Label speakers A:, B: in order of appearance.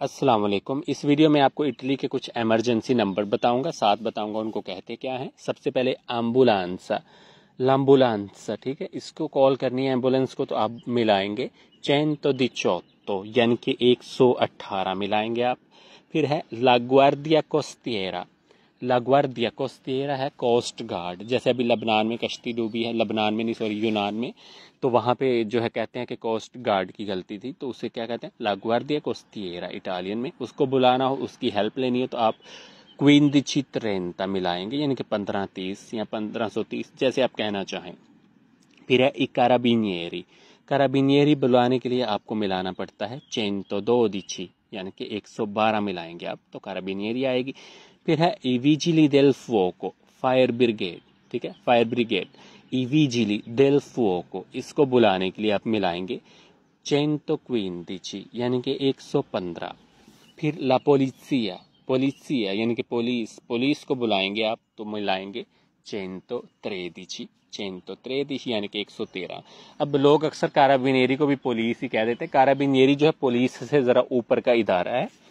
A: अस्सलाम वालेकुम इस वीडियो में आपको इटली के कुछ एमरजेंसी नंबर बताऊंगा साथ बताऊंगा उनको कहते क्या हैं सबसे पहले एम्बुलेंस लम्बुलेंस ठीक है इसको कॉल करनी है एम्बुलेंस को तो आप मिलाएंगे चैन तो दी तो यानी कि 118 मिलाएंगे आप फिर है लागुआर्दिया कोस्तियरा लागवार्दिया कोस्तेरा है कोस्ट गार्ड जैसे अभी लबनान में कश्ती डूबी है लबनान में नहीं सॉरी यूनान में तो वहाँ पे जो है कहते हैं कि कोस्ट गार्ड की गलती थी तो उसे क्या कहते हैं लागवार्दिया कोस्तेरा इटालियन में उसको बुलाना हो उसकी हेल्प लेनी हो तो आप क्वीन दिछी त्रेनता मिलाएंगे यानी कि पंद्रह तीस या पंद्रह सौ तीस जैसे आप कहना चाहें फिर है इकाराबिनियरी काराबिनियरी बुलाने के लिए आपको मिलाना पड़ता है चेन तो दो दिछी यानी कि 112 मिलाएंगे आप तो काराबिनियरी आएगी फिर है इवीजिली देल फोको फायर ब्रिगेड ठीक है फायर ब्रिगेड इवीजिली देल फोको इसको बुलाने के लिए आप मिलाएंगे तो क्वीन दिची यानी कि 115 फिर ला पोलिसिया पोलिसिया यानी कि पुलिस पुलिस को बुलाएंगे आप तो मिलाएंगे चेंतो त्रेदिची चेंतो त्रेदिची यानी कि एक तेरह अब लोग अक्सर काराबिनेरी को भी पुलिस ही कह देते हैं काराबिनेरी जो है पुलिस से ज़रा ऊपर का इदारा है